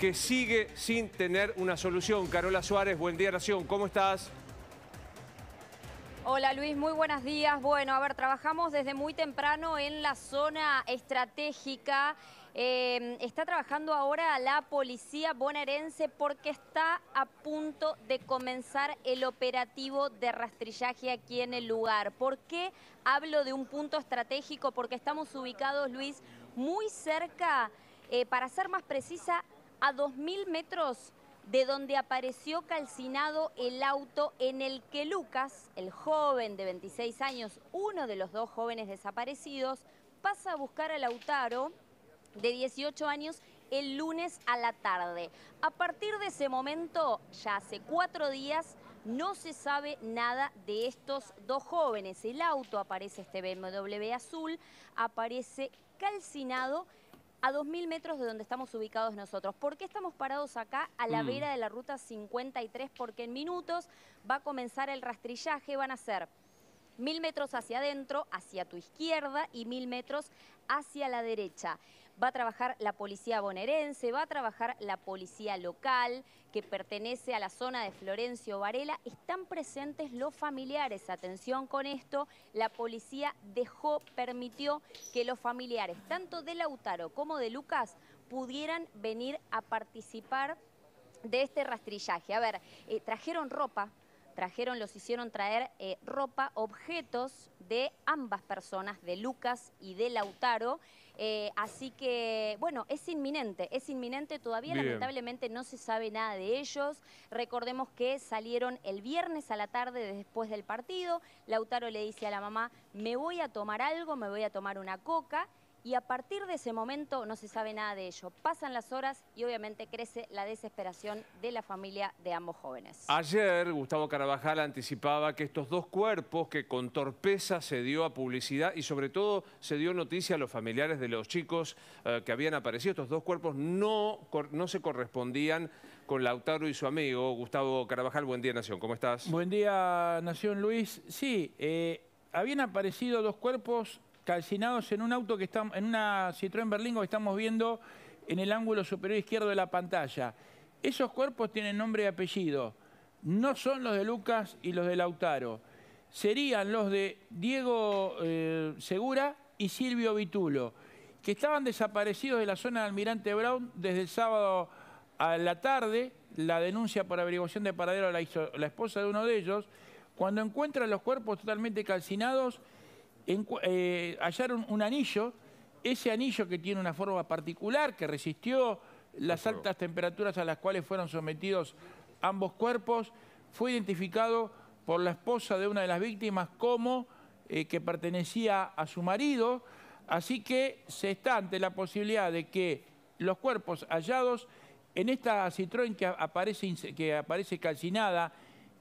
que sigue sin tener una solución. Carola Suárez, buen día Nación, ¿cómo estás? Hola Luis, muy buenos días. Bueno, a ver, trabajamos desde muy temprano en la zona estratégica. Em, está trabajando ahora la policía bonaerense porque está a punto de comenzar el operativo de rastrillaje aquí en el lugar. ¿Por qué hablo de un punto estratégico? Porque estamos ubicados, Luis, muy cerca eh, para ser más precisa, a 2.000 metros de donde apareció calcinado el auto en el que Lucas, el joven de 26 años, uno de los dos jóvenes desaparecidos, pasa a buscar a Lautaro, de 18 años, el lunes a la tarde. A partir de ese momento, ya hace cuatro días, no se sabe nada de estos dos jóvenes. El auto aparece este BMW azul, aparece calcinado a 2.000 metros de donde estamos ubicados nosotros. ¿Por qué estamos parados acá a la mm. vera de la ruta 53? Porque en minutos va a comenzar el rastrillaje, van a ser mil metros hacia adentro, hacia tu izquierda y mil metros hacia la derecha. Va a trabajar la policía bonaerense, va a trabajar la policía local, que pertenece a la zona de Florencio Varela, están presentes los familiares. Atención con esto, la policía dejó, permitió que los familiares, tanto de Lautaro como de Lucas, pudieran venir a participar de este rastrillaje. A ver, eh, trajeron ropa, trajeron, los hicieron traer eh, ropa, objetos de ambas personas, de Lucas y de Lautaro. Eh, así que, bueno, es inminente, es inminente. Todavía lamentablemente no se sabe nada de ellos. Recordemos que salieron el viernes a la tarde después del partido. Lautaro le dice a la mamá, me voy a tomar algo, me voy a tomar una coca. Y a partir de ese momento no se sabe nada de ello. Pasan las horas y obviamente crece la desesperación de la familia de ambos jóvenes. Ayer Gustavo Carabajal anticipaba que estos dos cuerpos que con torpeza se dio a publicidad y sobre todo se dio noticia a los familiares de los chicos eh, que habían aparecido, estos dos cuerpos no, no se correspondían con Lautaro y su amigo Gustavo Carabajal. Buen día Nación, ¿cómo estás? Buen día Nación Luis. Sí, eh, habían aparecido dos cuerpos calcinados en un auto que está, en una Citroën Berlingo que estamos viendo en el ángulo superior izquierdo de la pantalla. Esos cuerpos tienen nombre y apellido. No son los de Lucas y los de Lautaro. Serían los de Diego eh, Segura y Silvio Vitulo, que estaban desaparecidos de la zona de Almirante Brown desde el sábado a la tarde. La denuncia por averiguación de paradero la hizo la esposa de uno de ellos. Cuando encuentran los cuerpos totalmente calcinados, eh, hallaron un anillo, ese anillo que tiene una forma particular, que resistió las altas temperaturas a las cuales fueron sometidos ambos cuerpos, fue identificado por la esposa de una de las víctimas como eh, que pertenecía a su marido, así que se está ante la posibilidad de que los cuerpos hallados en esta Citroën que aparece, que aparece calcinada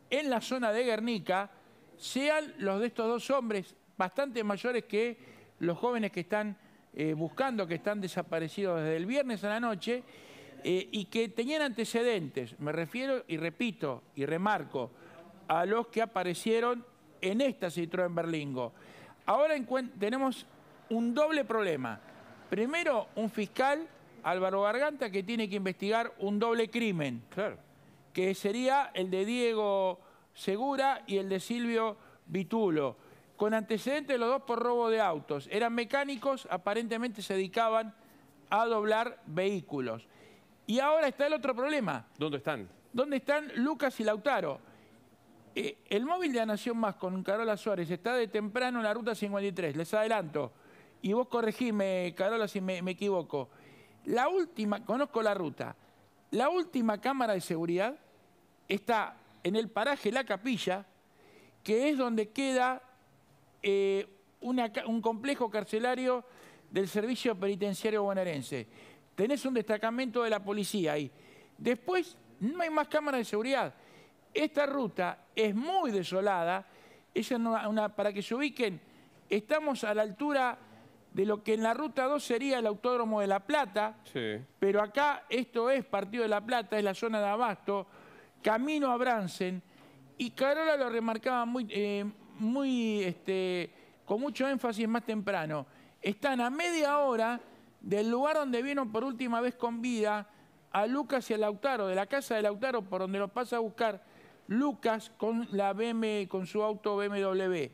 en la zona de Guernica sean los de estos dos hombres bastante mayores que los jóvenes que están eh, buscando, que están desaparecidos desde el viernes a la noche eh, y que tenían antecedentes, me refiero y repito y remarco, a los que aparecieron en esta Citroën Berlingo. Ahora tenemos un doble problema. Primero, un fiscal, Álvaro Garganta, que tiene que investigar un doble crimen. Que sería el de Diego Segura y el de Silvio Vitulo con antecedentes los dos por robo de autos. Eran mecánicos, aparentemente se dedicaban a doblar vehículos. Y ahora está el otro problema. ¿Dónde están? ¿Dónde están Lucas y Lautaro? Eh, el móvil de la Nación Más con Carola Suárez está de temprano en la ruta 53, les adelanto. Y vos corregime, Carola, si me equivoco. La última, conozco la ruta, la última cámara de seguridad está en el paraje La Capilla, que es donde queda eh, un complejo carcelario del servicio penitenciario bonaerense. Tenés un destacamento de la policía ahí. Después no hay más cámaras de seguridad. Esta ruta es muy desolada. para que se ubiquen, estamos a la altura de lo que en la ruta 2 sería el Autódromo de La Plata, pero acá esto es Partido de La Plata, es la zona de Abasto, camino a Bransen, y Carola lo remarcaba muy, eh, muy, este, con mucho énfasis más temprano, están a media hora del lugar donde vieron por última vez con vida a Lucas y a Lautaro, de la casa de Lautaro, por donde los pasa a buscar Lucas con, la BM, con su auto BMW.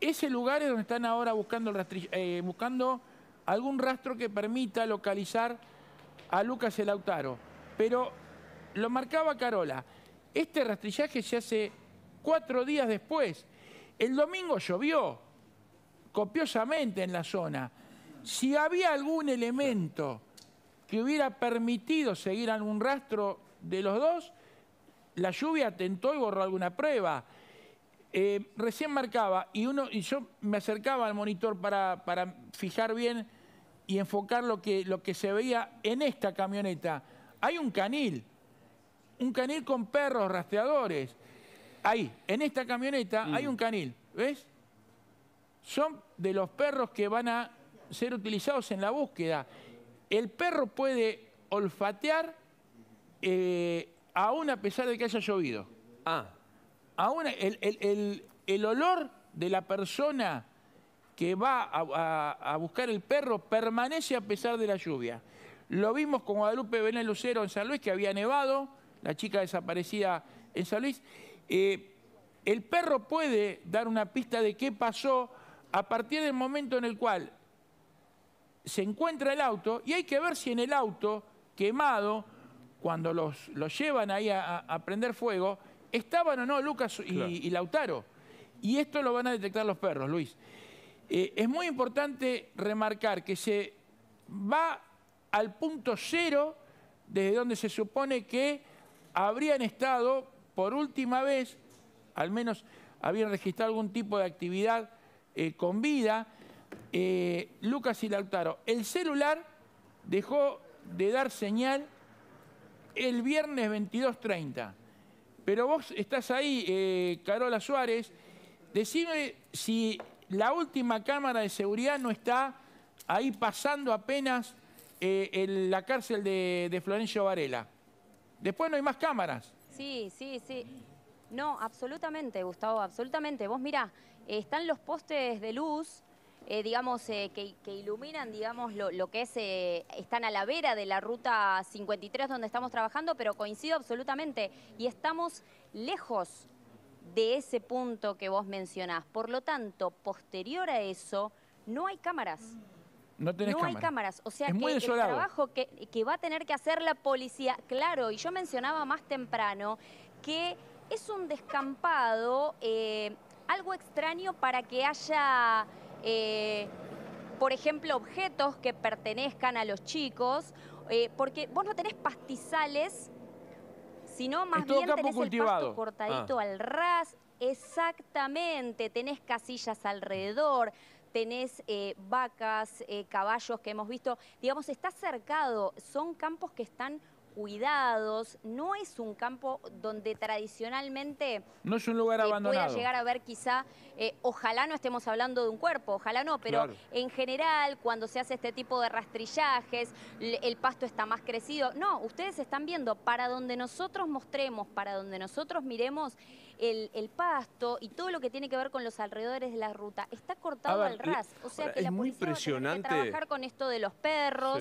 Ese lugar es donde están ahora buscando, eh, buscando algún rastro que permita localizar a Lucas y a Lautaro. Pero lo marcaba Carola, este rastrillaje se hace cuatro días después. El domingo llovió copiosamente en la zona. Si había algún elemento que hubiera permitido seguir algún rastro de los dos, la lluvia atentó y borró alguna prueba. Eh, recién marcaba y, uno, y yo me acercaba al monitor para, fijar bien y enfocar lo que, lo que se veía en esta camioneta. Hay un canil, un canil con perros rastreadores. Ahí, en esta camioneta hay mm. un canil, ¿ves? Son de los perros que van a ser utilizados en la búsqueda. El perro puede olfatear eh, aún a pesar de que haya llovido. Ah. Aún el, olor de la persona que va a, buscar el perro permanece a pesar de la lluvia. Lo vimos con Guadalupe Benel Lucero en San Luis, que había nevado, la chica desaparecida en San Luis, eh, el perro puede dar una pista de qué pasó a partir del momento en el cual se encuentra el auto y hay que ver si en el auto quemado, cuando los, los llevan ahí a, prender fuego, estaban o no Lucas y, Lautaro. Y esto lo van a detectar los perros, Luis. Eh, es muy importante remarcar que se va al punto cero desde donde se supone que habrían estado por última vez, al menos había registrado algún tipo de actividad eh, con vida, eh, Lucas y Lautaro. El celular dejó de dar señal el viernes 22.30. Pero vos estás ahí, eh, Carola Suárez. Decime si la última cámara de seguridad no está ahí pasando apenas en la cárcel de Florencio Varela. Después no hay más cámaras. Sí, sí, sí. No, absolutamente, Gustavo, absolutamente. Vos mirá, eh, están los postes de luz, eh, digamos, eh, que, iluminan, digamos, lo, que es, están a la vera de la ruta 53 donde estamos trabajando, pero coincido absolutamente y estamos lejos de ese punto que vos mencionás. Por lo tanto, posterior a eso, no hay cámaras. No, hay cámaras, o sea es que el trabajo que, que va a tener que hacer la policía, claro, y yo mencionaba más temprano que es un descampado, eh, algo extraño para que haya, eh, por ejemplo, objetos que pertenezcan a los chicos, eh, porque vos no tenés pastizales, sino más bien tenés el pasto ah. cortadito al ras, exactamente, tenés casillas alrededor, tenés eh, vacas, eh, caballos que hemos visto, digamos, está cercado, son campos que están cuidados, no es un campo donde tradicionalmente no es un lugar abandonado. pueda llegar a ver quizá, eh, ojalá no estemos hablando de un cuerpo, ojalá no, pero en general cuando se hace este tipo de rastrillajes, el pasto está más crecido. No, ustedes están viendo, para donde nosotros mostremos, para donde nosotros miremos, el, pasto y todo lo que tiene que ver con los alrededores de la ruta está cortado al ras. O sea que es la muy impresionante. trabajar con esto de los perros.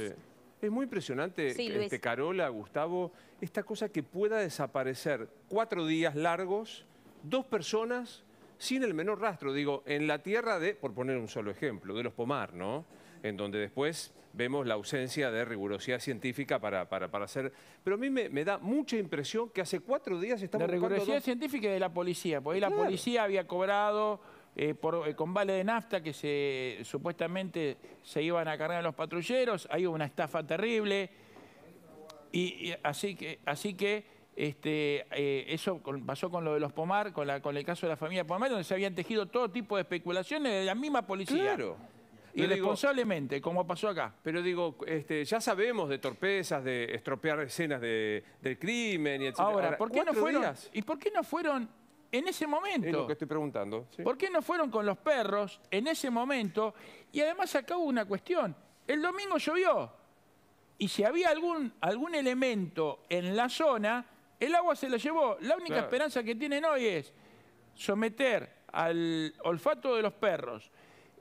Es muy impresionante, este, Carola, Gustavo, esta cosa que pueda desaparecer cuatro días largos, dos personas sin el menor rastro. Digo, en la tierra de, por poner un solo ejemplo, de los Pomar, ¿no? En donde después vemos la ausencia de rigurosidad científica para, hacer... Pero a mí me, da mucha impresión que hace cuatro días estamos... La rigurosidad científica de la policía, porque ahí la policía había cobrado eh, eh, con vale de nafta que se, supuestamente se iban a cargar los patrulleros, hay una estafa terrible. Y, así que, así que este, eh, eso pasó con lo de los Pomar, con, el caso de la familia Pomar, donde se habían tejido todo tipo de especulaciones de la misma policía. Claro. Y responsablemente, como pasó acá. Pero digo, este, ya sabemos de torpezas, de estropear escenas de, del crimen y etc. Ahora, ¿por qué no fueron? Días? ¿Y por qué no fueron y por qué no fueron en ese momento. lo que estoy preguntando. ¿Por qué no fueron con los perros en ese momento? Y además acá hubo una cuestión. El domingo llovió. Y si había algún, algún elemento en la zona, el agua se la llevó. La única esperanza que tienen hoy es someter al olfato de los perros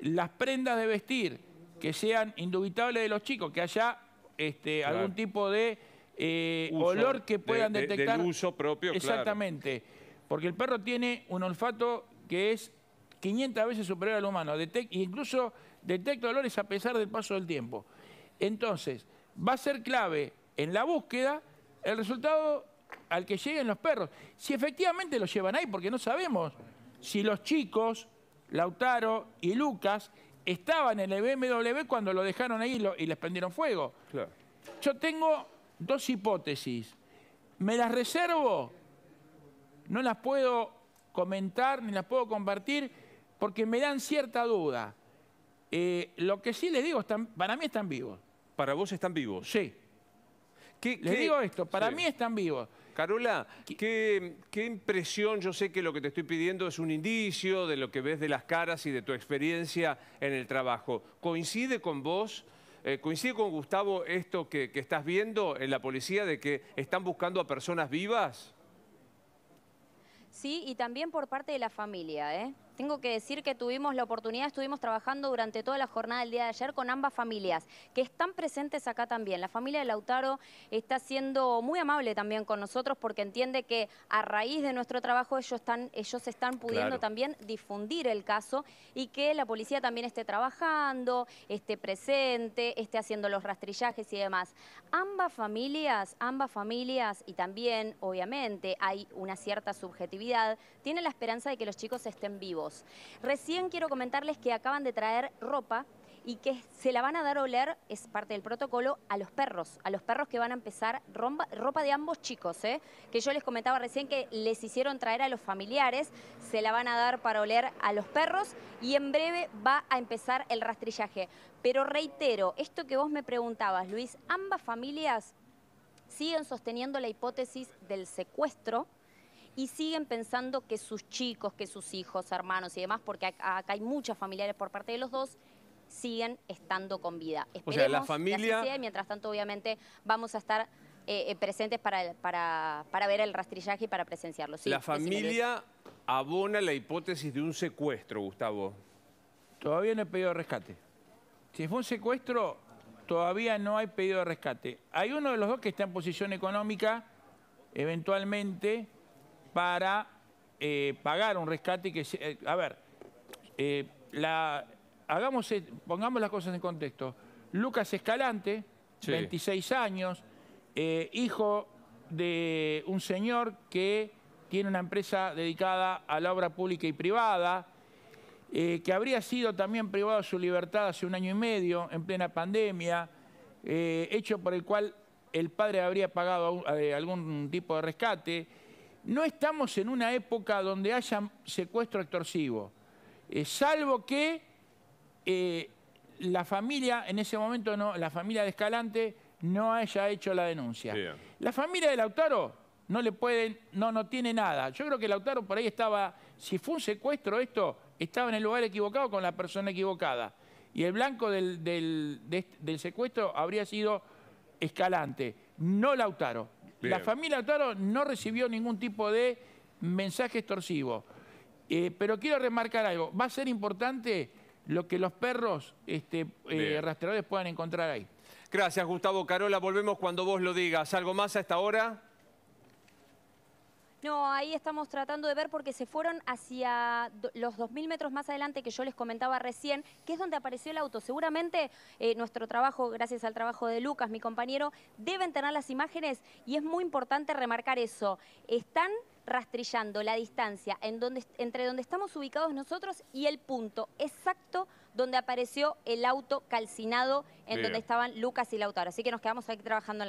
las prendas de vestir que sean indubitables de los chicos, que haya este, algún tipo de eh, olor que puedan detectar. Del uso propio, Exactamente. Porque el perro tiene un olfato que es 500 veces superior al humano, incluso detecta olores a pesar del paso del tiempo. Entonces, va a ser clave en la búsqueda el resultado al que lleguen los perros. Si efectivamente los llevan ahí, porque no sabemos si los chicos, Lautaro y Lucas, estaban en el BMW cuando lo dejaron ahí y, les prendieron fuego. Claro. Yo tengo dos hipótesis. Me las reservo no las puedo comentar ni las puedo compartir porque me dan cierta duda. Eh, lo que sí les digo, para mí están vivos. ¿Para vos están vivos? Sí. ¿Qué, digo esto, para mí están vivos. Carola, ¿qué, impresión? Yo sé que lo que te estoy pidiendo es un indicio de lo que ves de las caras y de tu experiencia en el trabajo. ¿Coincide con vos, eh, coincide con Gustavo esto que, que estás viendo en la policía de que están buscando a personas vivas? ¿sí? Y también por parte de la familia, ¿eh? Tengo que decir que tuvimos la oportunidad, estuvimos trabajando durante toda la jornada del día de ayer con ambas familias, que están presentes acá también. La familia de Lautaro está siendo muy amable también con nosotros porque entiende que a raíz de nuestro trabajo ellos están, ellos están pudiendo también difundir el caso y que la policía también esté trabajando, esté presente, esté haciendo los rastrillajes y demás. Ambas familias, ambas familias y también, obviamente, hay una cierta subjetividad, tienen la esperanza de que los chicos estén vivos. Recién quiero comentarles que acaban de traer ropa y que se la van a dar a oler, es parte del protocolo, a los perros, a los perros que van a empezar ropa de ambos chicos, ¿eh? que yo les comentaba recién que les hicieron traer a los familiares, se la van a dar para oler a los perros y en breve va a empezar el rastrillaje. Pero reitero, esto que vos me preguntabas, Luis, ambas familias siguen sosteniendo la hipótesis del secuestro, y siguen pensando que sus chicos, que sus hijos, hermanos y demás, porque acá hay muchas familiares por parte de los dos, siguen estando con vida. Esperemos o sea, la familia... mientras tanto, obviamente, vamos a estar eh, eh, presentes para, para, para, ver el rastrillaje y para presenciarlo. la familia abona la hipótesis de un secuestro, Gustavo. Todavía no hay pedido de rescate. Si es un secuestro, todavía no hay pedido de rescate. Hay uno de los dos que está en posición económica, eventualmente para eh, pagar un rescate que... Eh, a ver, eh, hagamos, e, pongamos las cosas en contexto. Lucas Escalante, 26 años, hijo de un señor que tiene una empresa dedicada a la obra pública y privada, que habría sido también privado de su libertad hace un año y medio, en plena pandemia, hecho por el cual el padre habría pagado algún tipo de rescate no estamos en una época donde haya secuestro extorsivo, eh, salvo que eh, la familia, en ese momento no, la familia de Escalante no haya hecho la denuncia. La familia de Lautaro no le pueden, no, no tiene nada. Yo creo que Lautaro por ahí estaba, si fue un secuestro esto, estaba en el lugar equivocado con la persona equivocada. Y el blanco del, del secuestro habría sido Escalante, no Lautaro. La familia Taro no recibió ningún tipo de mensaje extorsivo. Eh, pero quiero remarcar algo. Va a ser importante lo que los perros este, eh, rastreadores puedan encontrar ahí. Gracias, Gustavo Carola. Volvemos cuando vos lo digas. ¿Algo más a esta hora? No, ahí estamos tratando de ver porque se fueron hacia los 2.000 metros más adelante que yo les comentaba recién, que es donde apareció el auto. Seguramente eh, nuestro trabajo, gracias al trabajo de Lucas, mi compañero, deben tener las imágenes y es muy importante remarcar eso. Están rastrillando la distancia entre donde estamos ubicados nosotros y el punto exacto donde apareció el auto calcinado en donde estaban Lucas y Lautaro. Así que nos quedamos aquí trabajando en la...